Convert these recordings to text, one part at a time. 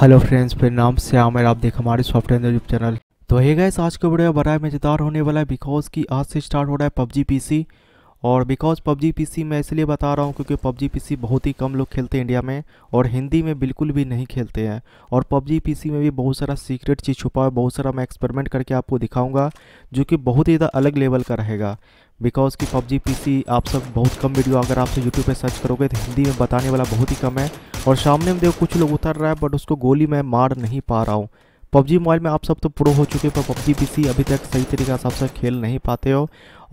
hello friends मेरे नाम से है आप देख हमारे सॉफ्टवेयर यूट्यूब चैनल तो हे गैस आज का वीडियो बड़ा मज़ेदार होने वाला है बिकॉज कि आज से स्टार्ट हो रहा है पबजी पीसी और बिकॉज पबजी पीसी मैं इसलिए बता रहा हूँ क्योंकि पबजी पीसी बहुत ही कम लोग खेलते हैं इंडिया में और हिंदी में बिल्कुल भी नहीं खेलते हैं और पबजी पीसी में भी बहुत सारा सीक्रेट चीज़ छुपा है बहुत सारा मैं एक्सपेरिमेंट करके आपको दिखाऊंगा जो कि बहुत ही ज़्यादा अलग लेवल का रहेगा बिकॉज कि पबजी पीसी आप सब बहुत कम वीडियो अगर आपसे यूट्यूब पर सर्च करोगे तो हिंदी में बताने वाला बहुत ही कम है और सामने में देखो कुछ लोग उतर रहा है बट उसको गोली मैं मार नहीं पा रहा हूँ पबजी मोबाइल में आप सब तो प्रो हो चुके पर पबजी पी अभी तक सही तरीके से आप सब खेल नहीं पाते हो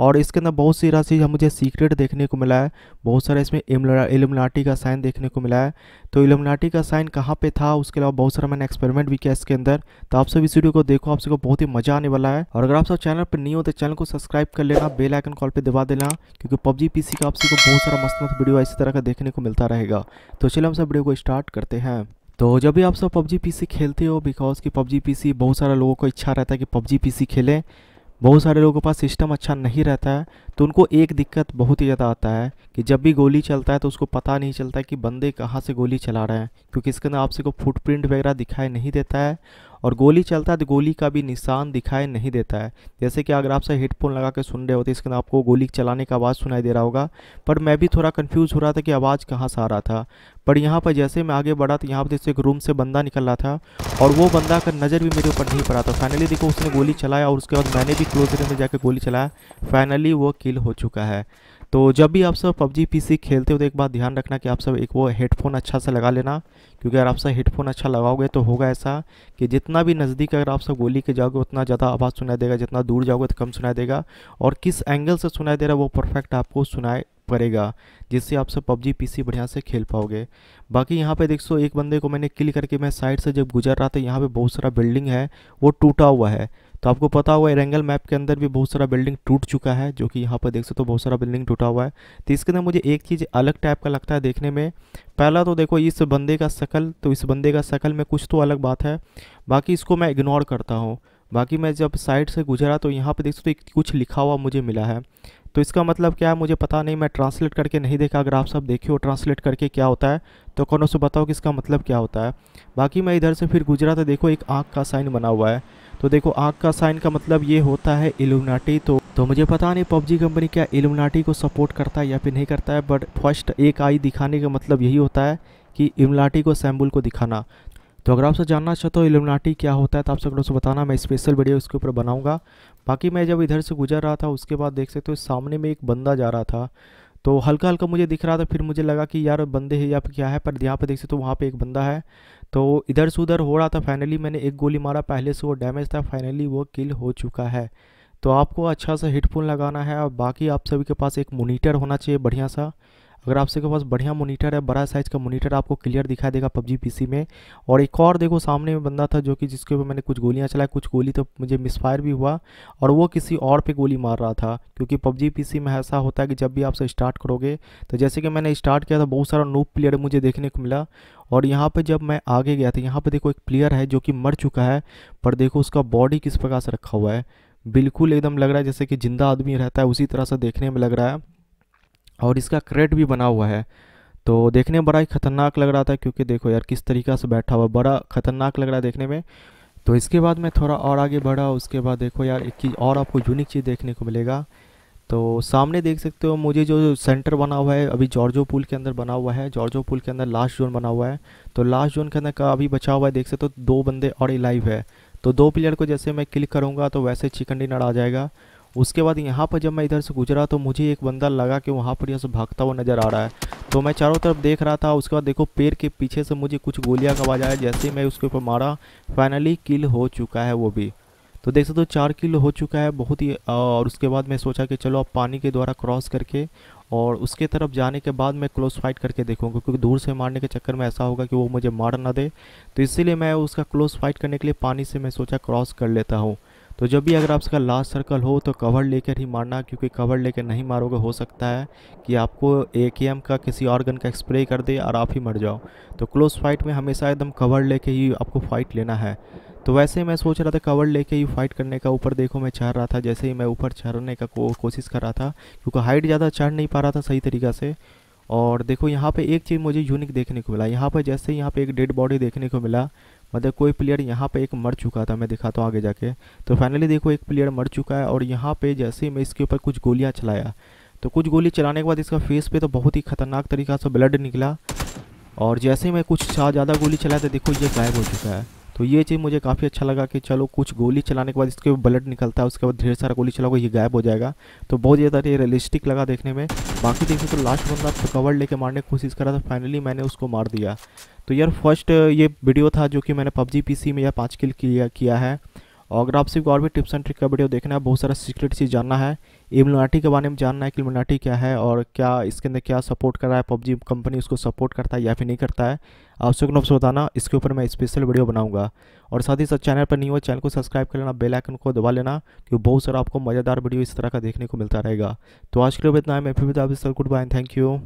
और इसके अंदर बहुत सी राशि मुझे सीक्रेट देखने को मिला है बहुत सारा इसमें एलमनाटी का साइन देखने को मिला है तो एलमनाटी का साइन कहाँ पे था उसके अलावा बहुत सारा मैंने एक्सपेरिमेंट भी किया इसके अंदर तो आप सब इस वीडियो को देखो आप सबको बहुत ही मजा आने वाला है और अगर आप सब चैनल पर नहीं हो तो चैनल को सब्सक्राइब कर लेना बेल आइकन कॉल पर दबा देना क्योंकि पबजी पी का आप सबको बहुत सारा मस्त मस्त वीडियो इसी तरह का देखने को मिलता रहेगा तो चलिए हम सब वीडियो को स्टार्ट करते हैं तो जब भी आप सब पबजी पीसी खेलते हो बिकॉज कि पबजी पीसी बहुत सारे लोगों को इच्छा रहता है कि पबजी पीसी खेलें बहुत सारे लोगों के पास सिस्टम अच्छा नहीं रहता है तो उनको एक दिक्कत बहुत ही ज़्यादा आता है कि जब भी गोली चलता है तो उसको पता नहीं चलता है कि बंदे कहाँ से गोली चला रहे हैं क्योंकि इसके अंदर आपसे को फुटप्रिंट वगैरह दिखाई नहीं देता है और गोली चलता है तो गोली का भी निशान दिखाई नहीं देता है जैसे कि अगर आप से हेडफोन लगा के सुन रहे होते इसके आपको गोली चलाने का आवाज़ सुनाई दे रहा होगा पर मैं भी थोड़ा कन्फ्यूज़ हो रहा था कि आवाज़ कहाँ से आ रहा था पर यहाँ पर जैसे मैं आगे बढ़ा तो यहाँ पर जैसे एक रूम से बंदा निकल रहा था और वो बंदा का नज़र भी मेरे ऊपर नहीं पड़ा था फाइनली देखो उसने गोली चलाया और उसके बाद मैंने भी क्लोज में जाकर गोली चलाया फाइनली वो किल हो चुका है तो जब भी आप सब पबजी पीसी खेलते हो तो एक बात ध्यान रखना कि आप सब एक वो हेडफोन अच्छा से लगा लेना क्योंकि अगर आप सब हेडफोन अच्छा लगाओगे तो होगा ऐसा कि जितना भी नज़दीक अगर आप सब गोली के जाओगे उतना ज़्यादा आवाज़ सुनाई देगा जितना दूर जाओगे तो कम सुनाई देगा और किस एंगल से सुनाई दे रहा है वो परफेक्ट आपको सुनाई पड़ेगा जिससे आप सब पबजी पीसी बढ़िया से खेल पाओगे बाकी यहाँ पे देख सो एक बंदे को मैंने किल करके मैं साइड से जब गुजर रहा था यहाँ पे बहुत सारा बिल्डिंग है वो टूटा हुआ है तो आपको पता हुआ एरेंगल मैप के अंदर भी बहुत सारा बिल्डिंग टूट चुका है जो कि यहाँ पर देख सकते हो तो बहुत सारा बिल्डिंग टूटा हुआ है तो इसके अंदर मुझे एक चीज़ अलग टाइप का लगता है देखने में पहला तो देखो इस बंदे का शकल तो इस बंदे का शकल में कुछ तो अलग बात है बाकी इसको मैं इग्नोर करता हूँ बाकी मैं जब साइड से गुजरा तो यहाँ पर देख सकते हो तो कुछ लिखा हुआ मुझे मिला है तो इसका मतलब क्या है मुझे पता नहीं मैं ट्रांसलेट करके नहीं देखा अगर आप सब देखे हो ट्रांसलेट करके क्या होता है तो कौनों से बताओ कि इसका मतलब क्या होता है बाकी मैं इधर से फिर गुजरा था तो देखो एक आँख का साइन बना हुआ है तो देखो आँख का साइन का मतलब ये होता है एलुमिनाटी तो तो मुझे पता नहीं पबजी कंपनी क्या एलुमनाटी को सपोर्ट करता है या फिर नहीं करता है बट फर्स्ट एक आई दिखाने का मतलब यही होता है कि इमलाटी को सैम्बुल को दिखाना तो अगर आपसे जानना चाहते हो इलमनाटी क्या होता है तो आप सब लोग बताना मैं स्पेशल वीडियो इसके ऊपर बनाऊंगा बाकी मैं जब इधर से गुजर रहा था उसके बाद देख सकते हो सामने में एक बंदा जा रहा था तो हल्का हल्का मुझे दिख रहा था फिर मुझे लगा कि यार बंदे है या फिर क्या है पर यहाँ पर देख सकते हो वहाँ पर एक बंदा है तो इधर से उधर हो रहा था फाइनली मैंने एक गोली मारा पहले से वो डैमेज था फाइनली वो किल हो चुका है तो आपको अच्छा सा हेडफोन लगाना है और बाकी आप सभी के पास एक मोनीटर होना चाहिए बढ़िया सा अगर आपसे के पास बढ़िया मोनीटर है बड़ा साइज का मोनीटर आपको क्लियर दिखाई देगा पबजी पी में और एक और देखो सामने में बंदा था जो कि जिसके ऊपर मैंने कुछ गोलियाँ चलाई कुछ गोली तो मुझे मिसफायर भी हुआ और वो किसी और पे गोली मार रहा था क्योंकि पबजी पी में ऐसा होता है कि जब भी आपसे स्टार्ट करोगे तो जैसे कि मैंने स्टार्ट किया था बहुत सारा नोप प्लेयर मुझे देखने को मिला और यहाँ पे जब मैं आगे गया था यहाँ पे देखो एक प्लेयर है जो कि मर चुका है पर देखो उसका बॉडी किस प्रकार से रखा हुआ है बिल्कुल एकदम लग रहा है जैसे कि जिंदा आदमी रहता है उसी तरह से देखने में लग रहा है और इसका क्रेट भी बना हुआ है तो देखने में बड़ा ही खतरनाक लग रहा था क्योंकि देखो यार किस तरीका से बैठा हुआ बड़ा खतरनाक लग रहा है देखने में तो इसके बाद मैं थोड़ा और आगे बढ़ा उसके बाद देखो यार एक चीज़ और आपको यूनिक चीज़ देखने को मिलेगा तो सामने देख सकते हो मुझे जो सेंटर बना हुआ है अभी जॉर्जो पुल के अंदर बना हुआ है जॉर्जो पुल के अंदर लास्ट जोन बना हुआ है तो लास्ट जोन के अंदर का अभी बचा हुआ है देख सकते हो तो दो बंदे और लाइव है तो दो प्लेयर को जैसे मैं क्लिक करूँगा तो वैसे चिकन डिनर आ जाएगा उसके बाद यहाँ पर जब मैं इधर से गुजरा तो मुझे एक बंदा लगा कि वहाँ पर यहाँ से भागता हुआ नज़र आ रहा है तो मैं चारों तरफ देख रहा था उसके बाद देखो पेड़ के पीछे से मुझे कुछ गोलियाँ का आवाज़ आया जैसे ही मैं उसके ऊपर मारा फाइनली किल हो चुका है वो भी तो देख सकते हो तो चार किल हो चुका है बहुत ही और उसके बाद मैं सोचा कि चलो अब पानी के द्वारा क्रॉस करके और उसके तरफ जाने के बाद मैं क्लोज फाइट करके देखूंगा क्योंकि दूर से मारने के चक्कर में ऐसा होगा कि वो मुझे मार ना दे तो इसीलिए मैं उसका क्लोज फाइट करने के लिए पानी से मैं सोचा क्रॉस कर लेता हूँ तो जब भी अगर आपका लास्ट सर्कल हो तो कवर लेकर ही मारना क्योंकि कवर लेकर नहीं मारोगे हो सकता है कि आपको ए का किसी ऑर्गन का स्प्रे कर दे और आप ही मर जाओ तो क्लोज फाइट में हमेशा एकदम कवर लेके ही आपको फाइट लेना है तो वैसे ही मैं सोच रहा था कवर लेके ही फाइट करने का ऊपर देखो मैं चढ़ रहा था जैसे ही मैं ऊपर चढ़ने का को, कोशिश कर रहा था क्योंकि हाइट ज़्यादा चढ़ नहीं पा रहा था सही तरीक़ा से और देखो यहाँ पे एक चीज़ मुझे यूनिक देखने को मिला यहाँ पे जैसे यहाँ पे एक डेड बॉडी देखने को मिला मतलब कोई प्लेयर यहाँ पे एक मर चुका था मैं दिखाता हूँ आगे जाके तो फाइनली देखो एक प्लेयर मर चुका है और यहाँ पे जैसे ही मैं इसके ऊपर कुछ गोलियाँ चलाया तो कुछ गोली चलाने के बाद इसका फेस पे तो बहुत ही खतरनाक तरीका से ब्लड निकला और जैसे ही मैं कुछ ज़्यादा गोली चलाया तो देखो ये गायब हो चुका है तो ये चीज़ मुझे काफ़ी अच्छा लगा कि चलो कुछ गोली चलाने के बाद इसके ब्लड निकलता है उसके बाद ढेर सारा गोली चलाओगे ये गायब हो जाएगा तो बहुत ज़्यादा ये रियलिस्टिक लगा देखने में बाकी देखिए तो लास्ट बंदा तो कवर लेके मारने की कोशिश करा था फाइनली मैंने उसको मार दिया तो यार फर्स्ट ये वीडियो था जो कि मैंने पबजी सी में या पाँच किल किया, किया है और अगर आप सिर्फ और भी टिप्स एंड ट्रिक का वीडियो देखना है बहुत सारा सीक्रेट चीज़ जानना है इम्यूनिटी के बारे में जानना है कि इम्यूनिटी क्या है और क्या इसके अंदर क्या सपोर्ट कर रहा है पबजी कंपनी उसको सपोर्ट करता है या फिर नहीं करता है आप सबको नब्स बताना इसके ऊपर मैं स्पेशल वीडियो बनाऊंगा और साथ ही साथ चैनल पर नहीं हुआ चैनल को सब्सक्राइब कर लेना बेल आइकन को दबा लेना क्योंकि बहुत सारा आपको मज़ेदार वीडियो इस तरह का देखने को मिलता रहेगा तो आज के लिए इतना है मैं फिर sir goodbye thank you